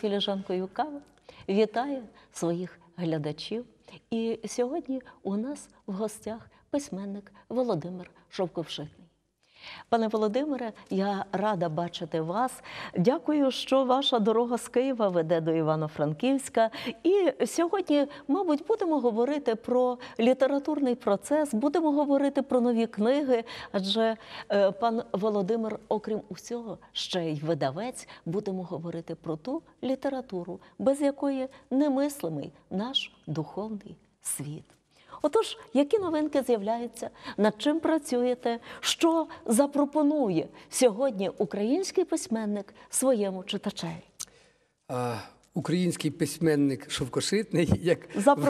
філіжанкою кави вітає своїх глядачів. І сьогодні у нас в гостях письменник Володимир Шовковшик. Пане Володимире, я рада бачити вас. Дякую, що ваша дорога з Києва веде до Івано-Франківська. І сьогодні, мабуть, будемо говорити про літературний процес, будемо говорити про нові книги. Адже е, пан Володимир, окрім усього, ще й видавець, будемо говорити про ту літературу, без якої немислимий наш духовний світ. Отож, які новинки з'являються, над чим працюєте, що запропонує сьогодні український письменник своєму читачеві? Український письменник Шовкошитний, як як,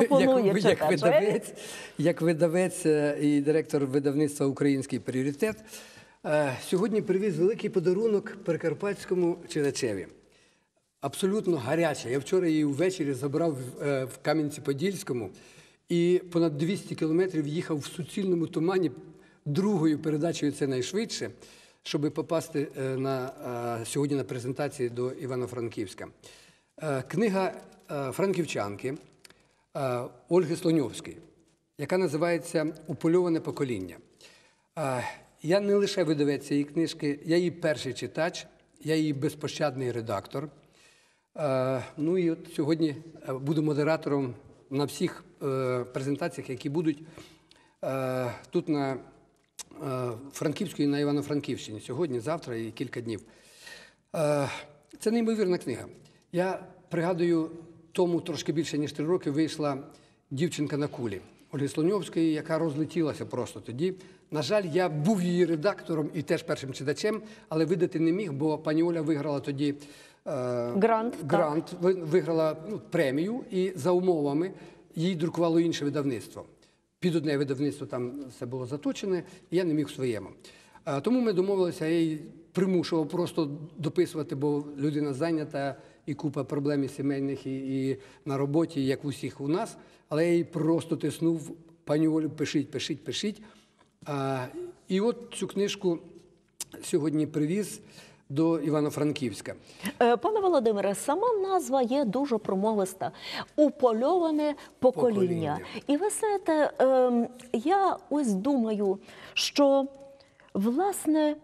як видавець, як видавець е, і директор видавництва Український пріоритет. Е, сьогодні привіз великий подарунок Прикарпатському читачеві. Абсолютно гаряча. Я вчора її ввечері забрав в е, Кам'янці-Подільському і понад 200 кілометрів їхав в суцільному тумані другою передачею це найшвидше, щоб попасти е, на, е, сьогодні на презентації до Івано-Франківська. Е, книга франківчанки Ольги Слоньовської, яка називається Упольоване покоління. Я не лише видавець цієї книжки, я її перший читач, я її безпощадний редактор. Ну і от сьогодні буду модератором на всіх е, презентаціях, які будуть е, тут на е, Франківську і на Івано-Франківщині сьогодні, завтра і кілька днів. Е, це неймовірна книга. Я пригадую, тому трошки більше ніж три роки вийшла дівчинка на кулі Ольги Слоньовської, яка розлетілася просто тоді. На жаль, я був її редактором і теж першим читачем, але видати не міг, бо пані Оля виграла тоді Е, грант, грант виграла ну, премію і за умовами їй друкувало інше видавництво. Під одне видавництво там все було заточене, і я не міг в своєму. Е, тому ми домовилися, я її примушував просто дописувати, бо людина зайнята і купа проблем і сімейних і, і на роботі, як в усіх у нас. Але я її просто тиснув, пані Олю, пишіть, пишіть, пишіть. А, е, І от цю книжку сьогодні привіз до Івано-Франківська. Е, пане Володимире, сама назва є дуже промовиста упольоване покоління. покоління. І ви знаєте, ем, я ось думаю, що власне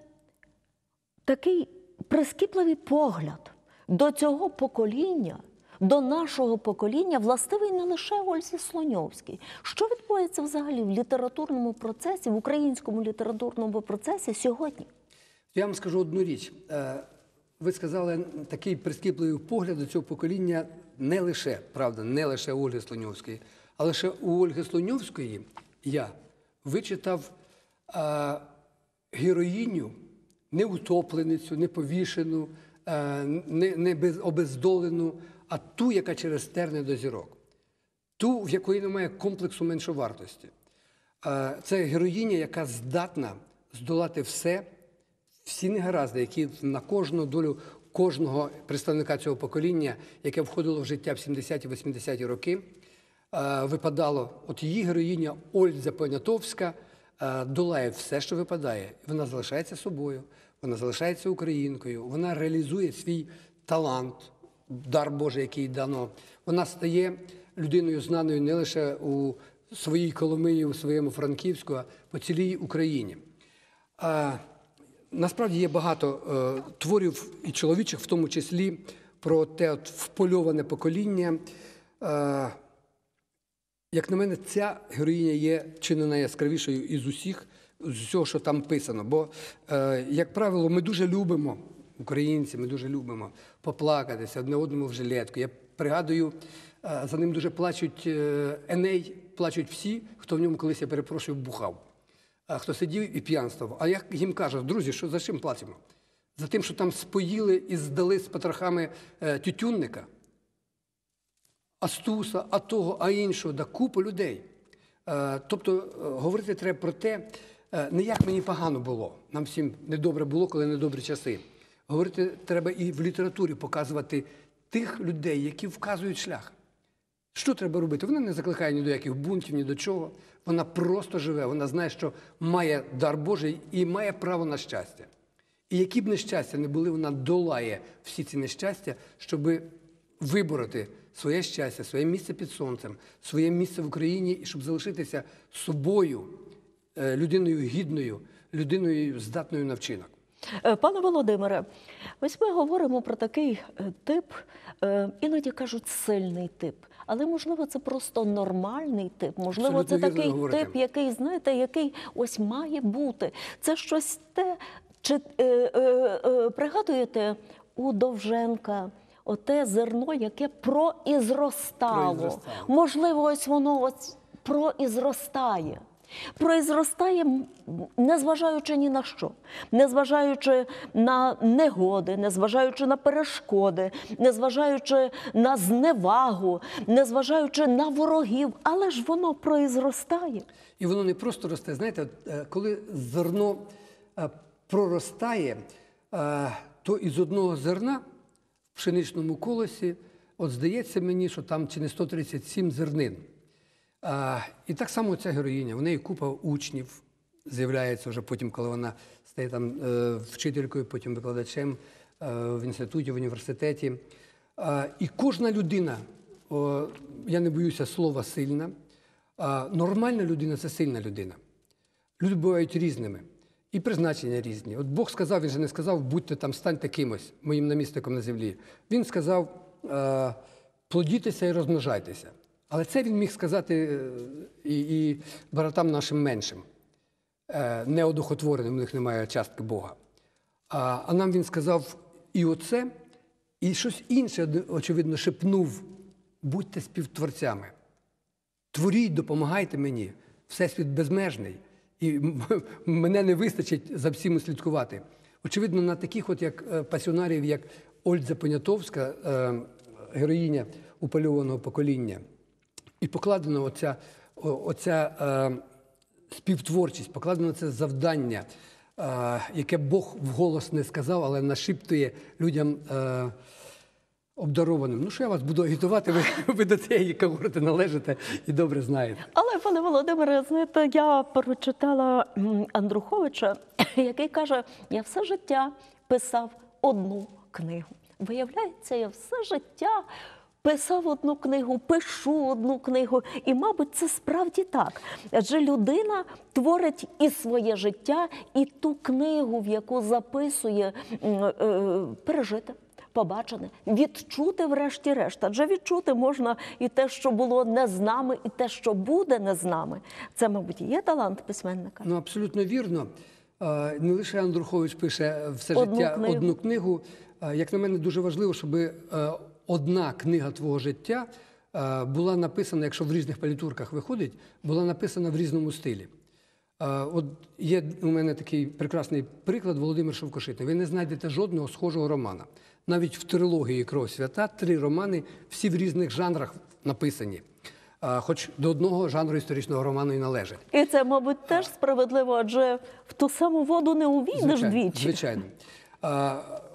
такий прискіпливий погляд до цього покоління. До нашого покоління властивий не лише Ользі Слоньовській. Що відбувається взагалі в літературному процесі, в українському літературному процесі сьогодні? Я вам скажу одну річ. Е, ви сказали такий прискіпливий погляд до цього покоління не лише, правда, не лише Ольги Слоньовської, а лише у Ольги Слоньовської я вичитав а, е, героїню, не утопленицю, не повішену, а, е, не не без, обездолену, а ту, яка через терне до зірок, ту, в якої немає комплексу меншовартості. А, це героїня, яка здатна здолати все всі негаразди, які на кожну долю кожного представника цього покоління, яке входило в життя в 70-80-ті ті роки, е, випадало. От її героїня Ольза Понятовська е, долає все, що випадає. Вона залишається собою, вона залишається українкою, вона реалізує свій талант, дар Божий, який дано. Вона стає людиною, знаною не лише у своїй Коломиї, у своєму Франківську, а по цілій Україні. Е, насправді є багато е, творів і чоловічих, в тому числі про те от впольоване покоління. Е, як на мене, ця героїня є чи не найяскравішою із усіх, з усього, що там писано. Бо, е, як правило, ми дуже любимо, українці, ми дуже любимо поплакатися одне одному в жилетку. Я пригадую, е, за ним дуже плачуть е, Еней, плачуть всі, хто в ньому колись я перепрошую, бухав хто сидів і п'янствував. А я їм кажу, друзі, що за чим платимо? За тим, що там споїли і здали з потрохами е, тютюнника, астуса, а того, а іншого, да купу людей. Е, тобто е, говорити треба про те, не як мені погано було, нам всім недобре було, коли недобрі часи. Говорити треба і в літературі показувати тих людей, які вказують шлях. Що треба робити? Вона не закликає ні до яких бунтів, ні до чого. Вона просто живе. Вона знає, що має дар Божий і має право на щастя. І які б нещастя не були, вона долає всі ці нещастя, щоб вибороти своє щастя, своє місце під сонцем, своє місце в Україні і щоб залишитися собою, е, людиною гідною, людиною здатною на вчинок. Е, пане Володимире, ось ми говоримо про такий е, тип, іноді кажуть сильний тип але можливо це просто нормальний тип. Можливо, це такий тип, який знаєте, який ось має бути. Це щось те, чи е, е, е, пригадуєте у Довженка? Оте зерно, яке проізростало? Можливо, ось воно ось про і зростає. Произростає, незважаючи ні на що, незважаючи на негоди, незважаючи на перешкоди, незважаючи на зневагу, незважаючи на ворогів, але ж воно произростає. І воно не просто росте. Знаєте, е, коли зерно е, проростає, е, то із одного зерна в пшеничному колосі, от здається мені, що там чи не 137 зернин. А, І так само ця героїня, в неї купа учнів з'являється вже потім, коли вона стає там е, вчителькою, потім викладачем е, в інституті, в університеті. І кожна людина, я не боюся слова сильна, нормальна людина це сильна людина. Люди бувають різними. І призначення різні. От Бог сказав, він же не сказав, будьте там, станьте кимось, моїм намісником на землі. Він сказав плодітеся і розмножайтеся. Але це він міг сказати е, і і братам нашим меншим, е, неодухотвореним, у них немає частки Бога. А, а нам він сказав і оце, і щось інше, очевидно, шепнув: будьте співтворцями. Творіть, допомагайте мені, всесвіт безмежний, і мене не вистачить за всім слідкувати. Очевидно, на таких, от як е, пасіонарів, як Ольза Понятовська, героїня упальованого покоління. І покладено оця, оця е, співтворчість, покладено це завдання, е, яке Бог вголос не сказав, але нашіптує людям е, обдарованим. Ну, що я вас буду агітувати, ви, ви до цієї когорти належите і добре знаєте. Але, пане Володимире, знаєте, я прочитала Андруховича, який каже: я все життя писав одну книгу. Виявляється, я все життя писав одну книгу, пишу одну книгу, і, мабуть, це справді так. Адже людина творить і своє життя, і ту книгу, в яку записує е, пережити. Побачене, відчути, врешті-решт, адже відчути можна і те, що було не з нами, і те, що буде не з нами. Це, мабуть, є талант письменника. Ну абсолютно вірно. Е, не лише Андрухович пише е, все одну життя книгу. одну книгу. Як на мене, дуже важливо, щоб одна книга твого життя е, була написана, якщо в різних палітурках виходить, була написана в різному стилі. Е, от є у мене такий прекрасний приклад Володимир Шовкошитний. Ви не знайдете жодного схожого романа. Навіть в трилогії Кров свята три романи, всі в різних жанрах написані. Е, хоч до одного жанру історичного роману і належить. І це, мабуть, теж справедливо, адже в ту саму воду не увійдеш двічі. Звичайно.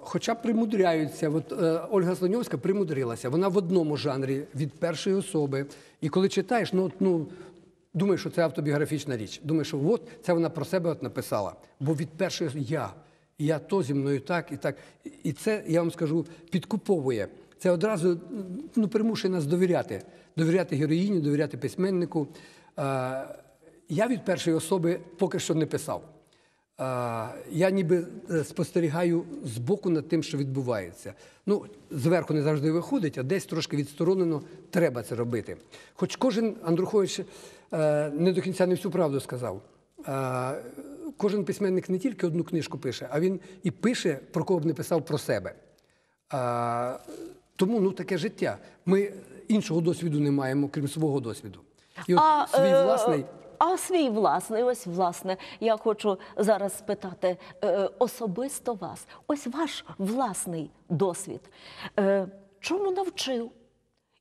Хоча примудряються, от е, Ольга Слоньовська примудрилася. Вона в одному жанрі від першої особи. І коли читаєш, ну ну думаєш, що це автобіографічна річ. Думаєш, що от це вона про себе от написала. Бо від першої я, я то зі мною так і так. І це я вам скажу підкуповує. Це одразу ну, примушує нас довіряти, довіряти героїні, довіряти письменнику. Е, я від першої особи поки що не писав я ніби е, спостерігаю збоку над тим, що відбувається. Ну, зверху не завжди виходить, а десь трошки відсторонено треба це робити. Хоч кожен Андрухович е, не до кінця не всю правду сказав. Кожен письменник не тільки одну книжку пише, а він і пише, про кого б не писав про себе. Тому ну таке життя. Ми іншого досвіду не маємо, крім свого досвіду. І от а, свій е, власний а свій власний. Ось, власне, я хочу зараз спитати е, особисто вас. Ось ваш власний досвід. Е, чому навчив?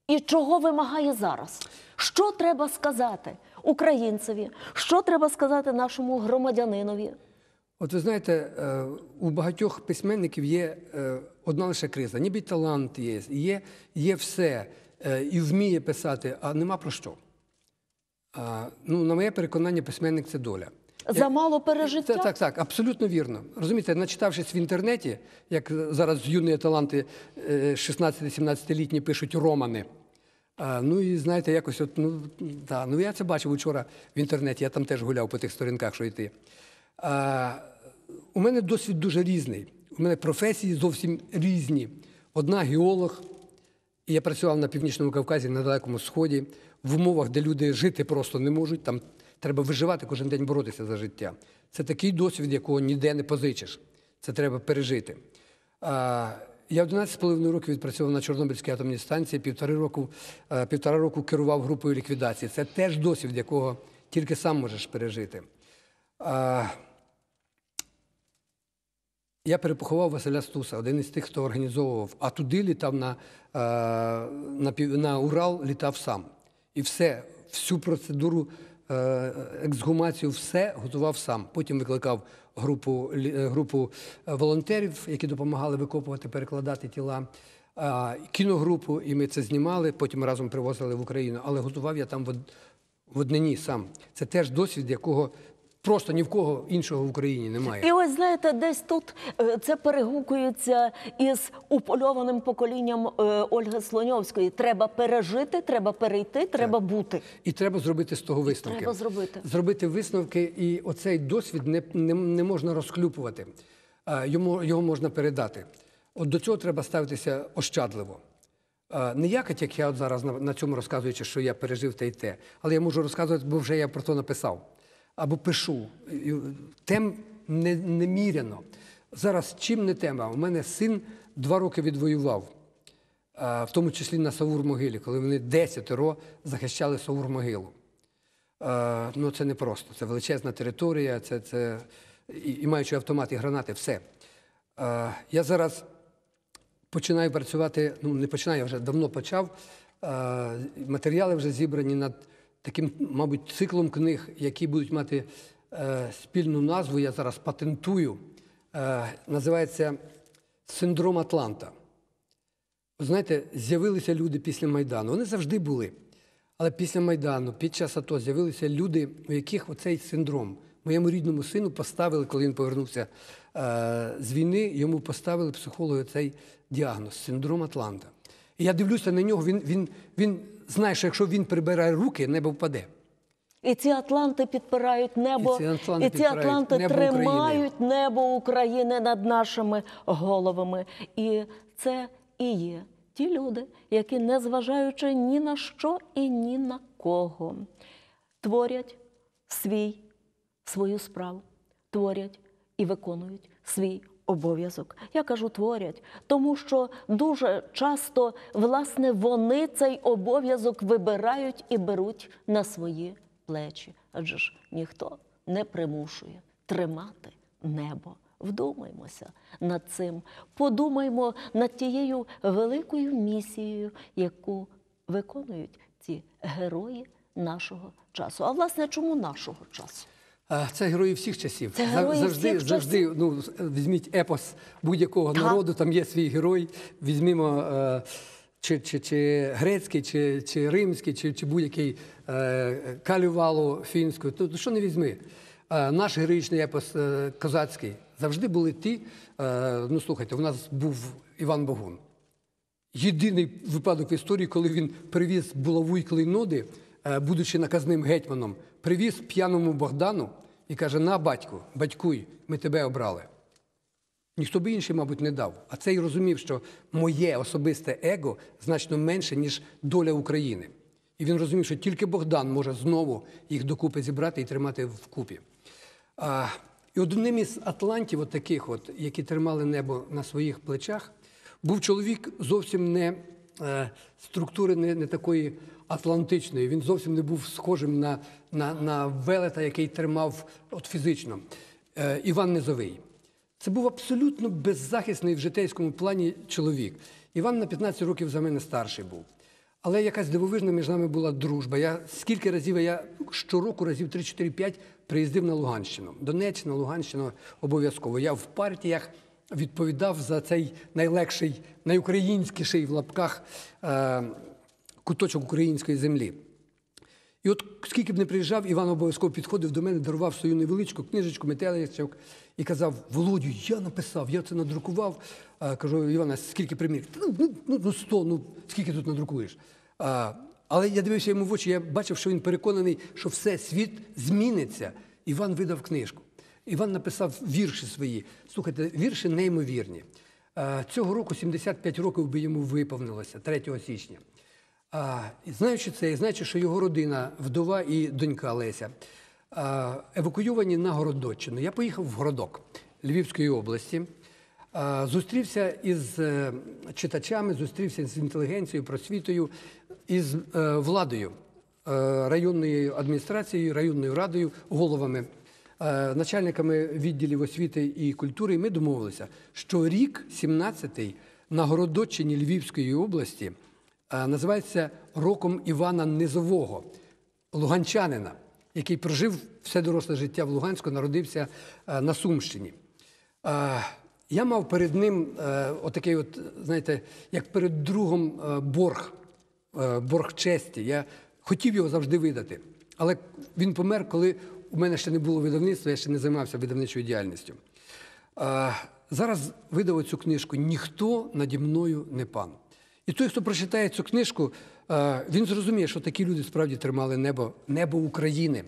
І чого вимагає зараз? Що треба сказати українцеві? Що треба сказати нашому громадянинові? От ви знаєте, е, у багатьох письменників є одна лише криза, ніби талант є, є, є все і вміє писати, а нема про що ну, на моє переконання, письменник це доля. Е, Замало пережиття? Це, так, так, абсолютно вірно. Розумієте, начитавшись в інтернеті, як зараз юні таланти 16-17-літні е, пишуть романи. Ну і знаєте, якось от, ну да, ну я це бачив вчора в інтернеті, я там теж гуляв по тих сторінках, що йти. А, У мене досвід дуже різний. У мене професії зовсім різні. Одна геолог, і я працював на північному Кавказі, на Далекому Сході в умовах, де люди жити просто не можуть. Там треба виживати кожен день боротися за життя. Це такий досвід, якого ніде не позичиш. Це треба пережити. Я 11,5 років відпрацював на Чорнобильській атомній станції, півтори року, е, півтора року керував групою ліквідації. Це теж досвід, якого тільки сам можеш пережити. Я перепоховав Василя Стуса, один із тих, хто організовував, а туди літав на, е, на, на Урал, літав сам. І все, всю процедуру е, ексгумацію, все готував сам. Потім викликав групу е, групу е, волонтерів, які допомагали викопувати, перекладати тіла. Кіногрупу, і ми це знімали, потім разом привозили в Україну, але готував я там в однині сам. Це теж досвід, якого Просто ні в кого іншого в Україні немає. І ось знаєте, десь тут е, це перегукується із упольованим поколінням е, Ольги Слоньовської. Треба пережити, треба перейти, треба так. бути. І треба зробити з того висновки. І треба зробити Зробити висновки, і оцей досвід не не, не можна розклюпувати. Йому його можна передати. От до цього треба ставитися ощадливо. Не якать, як я от зараз на цьому розказуючи, що я пережив те і те, але я можу розказувати, бо вже я про це написав або пишу. Тем неміряно. Не Зараз чим не тема? У мене син два роки відвоював, в тому числі на Савур-Могилі, коли вони десятеро захищали Савур-Могилу. Ну, це не просто. Це величезна територія, це, це і, і маючи автомати, гранати, все. Я зараз починаю працювати, ну не починаю, я вже давно почав. Матеріали вже зібрані над таким, мабуть, циклом книг, які будуть мати е, спільну назву, я зараз патентую, е, називається Синдром Атланта. Знаєте, з'явилися люди після Майдану. Вони завжди були. Але після Майдану, під час АТО, з'явилися люди, у яких оцей синдром. Моєму рідному сину поставили, коли він повернувся е, з війни, йому поставили психологи цей діагноз синдром Атланта. І я дивлюся на нього, він він, він Знаєш, якщо він прибирає руки, небо впаде. І ці Атланти підпирають небо, і ці Атланти, і ці Атланти небо тримають України. небо України над нашими головами. І це і є ті люди, які, незважаючи ні на що і ні на кого, творять свій свою справу, творять і виконують свій обов'язок. Я кажу, творять, тому що дуже часто власне вони цей обов'язок вибирають і беруть на свої плечі. Адже ж ніхто не примушує тримати небо. Вдумаймося над цим, подумаймо над тією великою місією, яку виконують ці герої нашого часу. А власне, чому нашого часу? Це герої всіх часів. Це герої завжди всіх завжди. Часів. Ну візьміть епос будь-якого народу. Там є свій герой. Візьмімо е, чи чи, чи грецький, чи чи римський, чи чи будь-який е, калювало фінську. То що не візьми? Е, наш героїчний епос козацький завжди були ті. Ну слухайте, у нас був Іван Богун. Єдиний випадок в історії, коли він привіз булаву й клейноди – Е, будучи наказним гетьманом, привіз п'яному Богдану і каже: На, батьку, батькуй, ми тебе обрали. Ніхто би інший, мабуть, не дав. А цей розумів, що моє особисте его значно менше, ніж доля України. І він розумів, що тільки Богдан може знову їх докупи зібрати і тримати вкупі. А, І одним із атлантів, от таких, от, які тримали небо на своїх плечах, був чоловік зовсім не е, структури, не, не такої атлантичної. Він зовсім не був схожим на на, на велета, який тримав от фізично. Е, Іван Низовий. Це був абсолютно беззахисний в житейському плані чоловік. Іван на 15 років за мене старший був. Але якась дивовижна між нами була дружба. Я скільки разів я щороку, разів 3-4-5 приїздив на Луганщину. Донеччина, Луганщина обов'язково. Я в партіях відповідав за цей найлегший, найукраїнськіший в лапках е куточок української землі. І от скільки б не приїжджав, Іван обов'язково підходив до мене, дарував свою невеличку книжечку, метеличок і казав: Володю, я написав, я це надрукував. А, Кажу, Івана, скільки примір? Ну, ну, ну 100, ну, ну скільки тут надрукуєш. А, Але я дивився йому в очі, я бачив, що він переконаний, що все світ зміниться. Іван видав книжку. Іван написав вірші свої. Слухайте, вірші неймовірні. А, цього року 75 років би йому виповнилося 3 січня. А знаючи це, і знаючи, що його родина, вдова і донька Леся а, евакуйовані на Городоччину. Я поїхав в городок Львівської області, а, зустрівся із е, читачами, зустрівся з інтелігенцією, просвітою, із а, е, владою а, е, районною адміністрацією, районною радою, головами, а, начальниками відділів освіти і культури. І ми домовилися, що рік 17-й на Городоччині Львівської області. Е, називається роком Івана Низового, луганчанина, який прожив все доросле життя в Луганську, народився е, на Сумщині. Е, я мав перед ним отакий, от, знаєте, як перед другом борг, борг честі. Я хотів його завжди видати, але він помер, коли у мене ще не було видавництва, я ще не займався видавничою діяльністю. Зараз видав цю книжку Ніхто наді мною не пан. І той, хто прочитає цю книжку, е, він зрозуміє, що такі люди справді тримали небо небо України.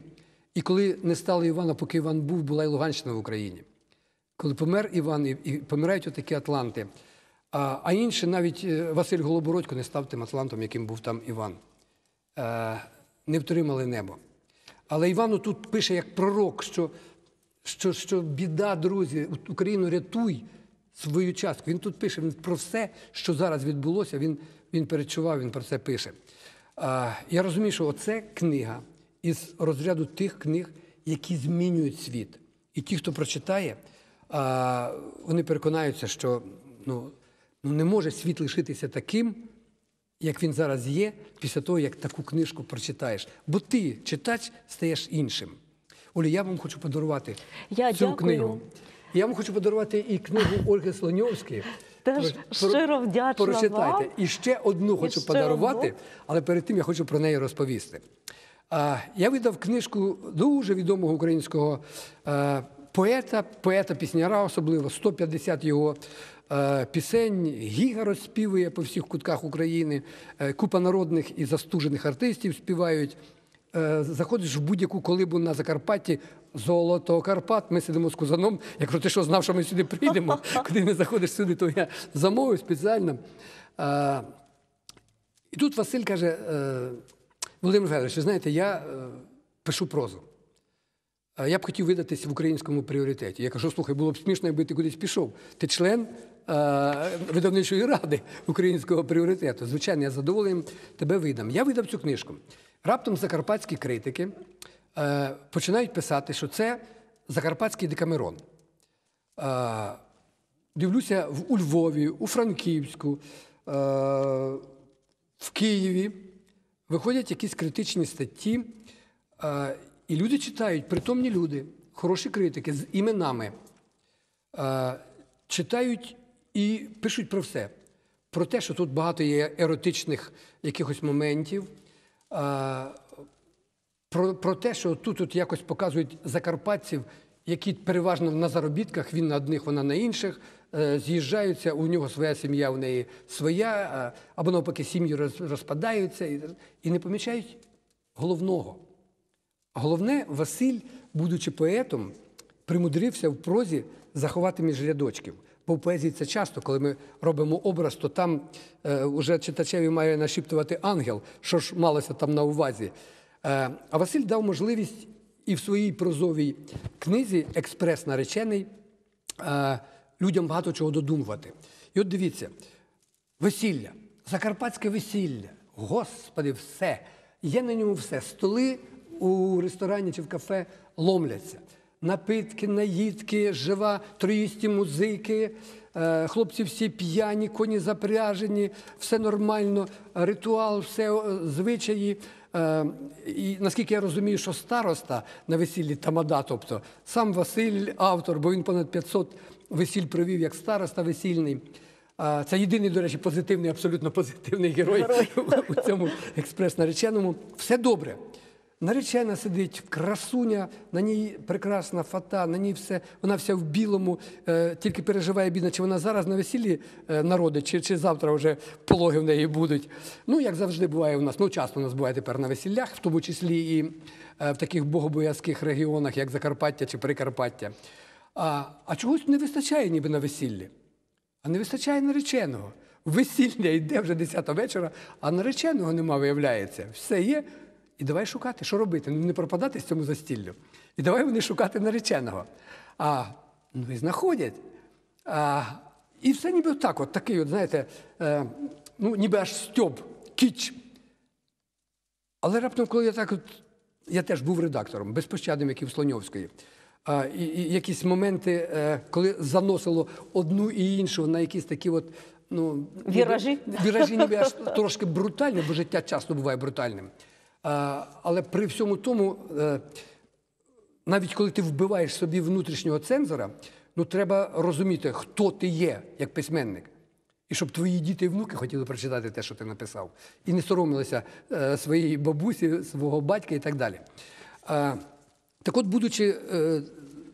І коли не стало Івана, поки Іван був, була і Луганщина в Україні. Коли помер Іван, і помирають отакі Атланти. А інше, навіть е, Василь Голобородько не став тим Атлантом, яким був там Іван. Е, не втримали небо. Але Івану тут пише як пророк, що, що, що біда, друзі, Україну рятуй свою частку. Він тут пише він про все, що зараз відбулося, він він перечував, він про це пише. А, Я розумію, що це книга із розряду тих книг, які змінюють світ. І ті, хто прочитає, а, вони переконаються, що ну, ну, не може світ лишитися таким. Як він зараз є, після того, як таку книжку прочитаєш, бо ти читач стаєш іншим. Олі, я вам хочу подарувати я цю дякую. книгу. Я вам хочу подарувати і книгу Ольги Слоньовської. Теж щиро вдячна Прочитайте. вам. І ще одну хочу ще подарувати, одну. але перед тим я хочу про неї розповісти. Я видав книжку дуже відомого українського е, поета, поета-пісняра, особливо 150 його е, пісень. Гіга розспівує по всіх кутках України. Е, купа народних і застужених артистів співають. Е, заходиш в будь-яку колибу на Закарпатті, золото Карпат. Ми сидимо з кузаном. Я кажу, ти що знав, що ми сюди прийдемо? Куди не заходиш сюди, то я замовив спеціально. І тут Василь каже: е, Володимир Федорович, ви знаєте, я е, пишу прозу. Я б хотів видатись в українському пріоритеті. Я кажу, слухай, було б смішно, якби ти кудись пішов. Ти член видавничої ради українського пріоритету. Звичайно, я задоволений тебе видам. Я видав цю книжку. Раптом закарпатські критики е, починають писати, що це закарпатський декамерон. Е, дивлюся в у Львові, у Франківську, е, в Києві. Виходять якісь критичні статті, е, і люди читають, притомні люди, хороші критики з іменами, е, читають і пишуть про все. Про те, що тут багато є еротичних якихось моментів про про те, що тут от якось показують закарпатців, які переважно на заробітках, він на одних, вона на інших, е, з'їжджаються, у нього своя сім'я, у неї своя, або навпаки, сім'ї розпадаються і, і не помічають головного. Головне, Василь, будучи поетом, примудрився в прозі заховати між рядочків. Бо в поезії це часто, коли ми робимо образ, то там вже е, читачеві має нашіптувати ангел, що ж малося там на увазі. Е, а Василь дав можливість і в своїй прозовій книзі Експрес наречений е, людям багато чого додумувати. І от дивіться: весілля, закарпатське весілля, господи, все. Є на ньому все. Столи у ресторані чи в кафе ломляться напитки, наїдки, жива, троїсті музики. Е, хлопці всі п'яні, коні запряжені, все нормально, ритуал, все е, звичаї. Е, і наскільки я розумію, що староста на весіллі тамада, тобто сам Василь, автор, бо він понад 500 весіль провів як староста весільний. Це єдиний, до речі, позитивний, абсолютно позитивний герой, герой. у цьому експрес-нареченому. Все добре. Наречена сидить красуня, на ній прекрасна фата, на ній все, вона вся в білому, е, тільки переживає бідна, чи вона зараз на весіллі е, народить, чи чи завтра вже пологи в неї будуть. Ну, як завжди буває у нас, ну часто у нас буває тепер на весіллях, в тому числі і е, в таких богобоязких регіонах, як Закарпаття чи Прикарпаття. А, А чогось не вистачає ніби на весіллі, а не вистачає нареченого. Весілля йде вже 10 вечора, а нареченого нема, виявляється. Все є. І давай шукати, що робити, ну не пропадати з цьому застіллю. І давай вони шукати нареченого. А ну і знаходять. А, І все ніби так, от такий, от, знаєте, е, ну ніби аж стьоб, кіч. Але раптом, коли я так, от, я теж був редактором, безпощадним, як і в Слоньовської. А, і, і якісь моменти, е, коли заносило одну і іншу на якісь такі от. Ну, Віражі? Ніби, віражі ніби аж трошки брутальні, бо життя часто буває брутальним. Але при всьому тому, е, навіть коли ти вбиваєш собі внутрішнього цензора, ну треба розуміти, хто ти є як письменник. І щоб твої діти і внуки хотіли прочитати те, що ти написав, і не соромилися е, своєї бабусі, свого батька і так далі. Так от, будучи е,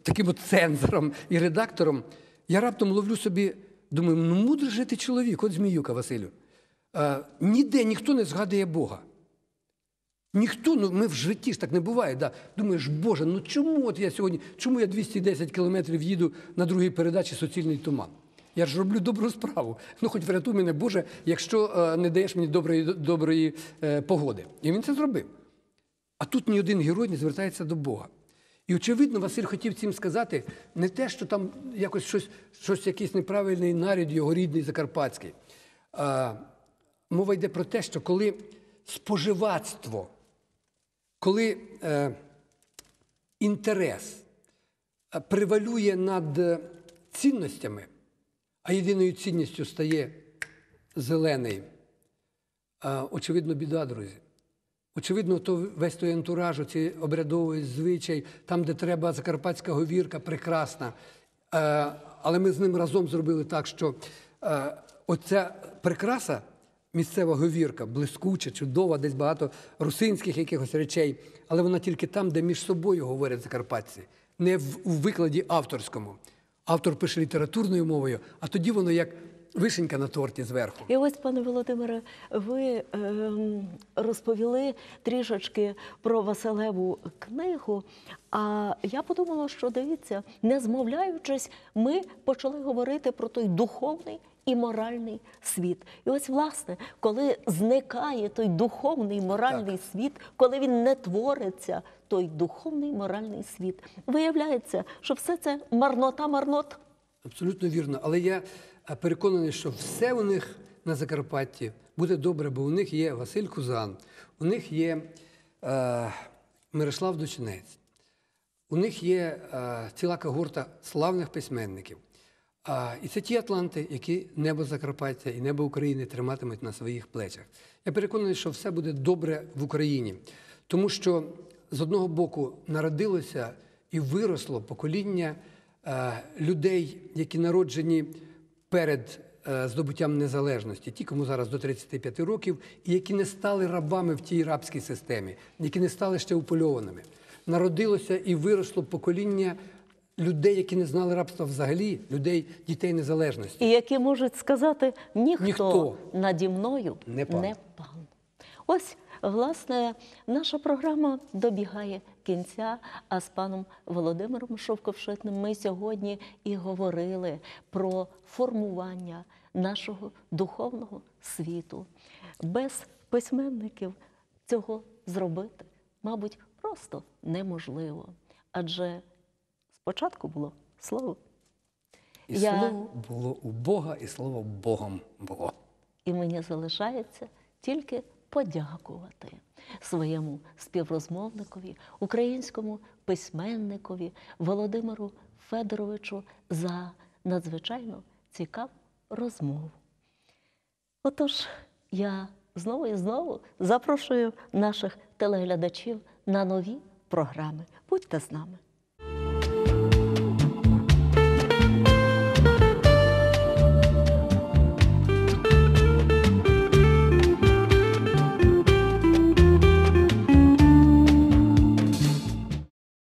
таким от цензором і редактором, я раптом ловлю собі, думаю, ну мудрий же ти чоловік, от Зміюка Василю. Ніде ніхто не згадує Бога. Ніхто, ну ми в житті ж так не буває. Да. Думаєш, Боже, ну чому от я сьогодні, чому я 210 кілометрів їду на другій передачі Суцільний туман? Я ж роблю добру справу. Ну, хоч врятуй мене, Боже, якщо е, не даєш мені доброї доброї е, погоди. І він це зробив. А тут ні один герой не звертається до Бога. І, очевидно, Василь хотів цим сказати не те, що там якось щось, щось якийсь неправильний нарід, його рідний Закарпатський. Е, мова йде про те, що коли споживацтво коли е, інтерес е, превалює над цінностями, а єдиною цінністю стає зелений, е, очевидно, біда, друзі. Очевидно, то весь той антураж, ці обрядовий звичай, там, де треба закарпатська говірка, прекрасна. Е, але ми з ним разом зробили так, що е, оця прикраса місцева говірка, блискуча, чудова, десь багато русинських якихось речей, але вона тільки там, де між собою говорять закарпатці, не в, викладі авторському. Автор пише літературною мовою, а тоді воно як. Вишенька на торті зверху, і ось, пане Володимире, ви е, розповіли трішечки про Василеву книгу. А я подумала, що дивіться, не змовляючись, ми почали говорити про той духовний і моральний світ. І ось, власне, коли зникає той духовний моральний так. світ, коли він не твориться, той духовний моральний світ, виявляється, що все це марнота, марнот. Абсолютно вірно, але я е, переконаний, що все у них на Закарпатті буде добре, бо у них є Василь Кузан, у них є е, Мирослав Дочинець, у них є е, ціла когорта славних письменників. А, І це ті Атланти, які небо Закарпаття і небо України триматимуть на своїх плечах. Я переконаний, що все буде добре в Україні, тому що з одного боку народилося і виросло покоління е, людей, які народжені перед е, здобуттям незалежності, ті, кому зараз до 35 років, і які не стали рабами в тій рабській системі, які не стали ще упольованими. Народилося і виросло покоління людей, які не знали рабства взагалі, людей, дітей незалежності, і які можуть сказати ніхто, ніхто наді мною не пан. не пан. Ось власне наша програма добігає кінця. А з паном Володимиром Шовковшитним ми сьогодні і говорили про формування нашого духовного світу. Без письменників цього зробити, мабуть, просто неможливо. Адже Спочатку було слово. І Я... слово було у Бога, і слово Богом було. І мені залишається тільки подякувати своєму співрозмовникові, українському письменникові Володимиру Федоровичу за надзвичайно цікаву розмову. Отож, я знову і знову запрошую наших телеглядачів на нові програми. Будьте з нами!